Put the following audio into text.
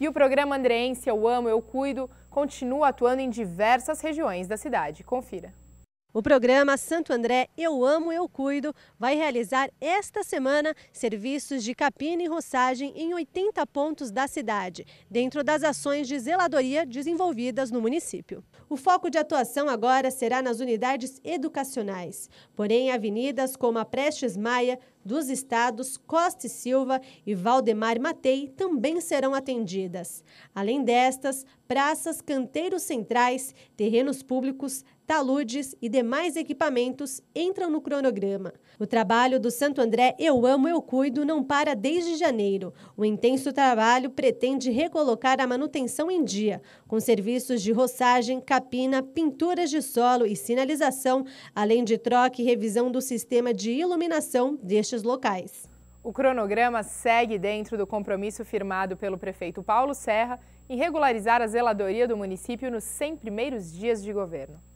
E o programa Andreense Eu Amo, Eu Cuido continua atuando em diversas regiões da cidade. Confira. O programa Santo André Eu Amo, Eu Cuido vai realizar esta semana serviços de capina e roçagem em 80 pontos da cidade, dentro das ações de zeladoria desenvolvidas no município. O foco de atuação agora será nas unidades educacionais, porém avenidas como a Prestes Maia, dos estados Costa e Silva e Valdemar Matei também serão atendidas. Além destas, praças, canteiros centrais, terrenos públicos, taludes e demais equipamentos entram no cronograma. O trabalho do Santo André Eu Amo, Eu Cuido não para desde janeiro. O intenso trabalho pretende recolocar a manutenção em dia, com serviços de roçagem, capina, pinturas de solo e sinalização, além de troca e revisão do sistema de iluminação destes locais. O cronograma segue dentro do compromisso firmado pelo prefeito Paulo Serra em regularizar a zeladoria do município nos 100 primeiros dias de governo.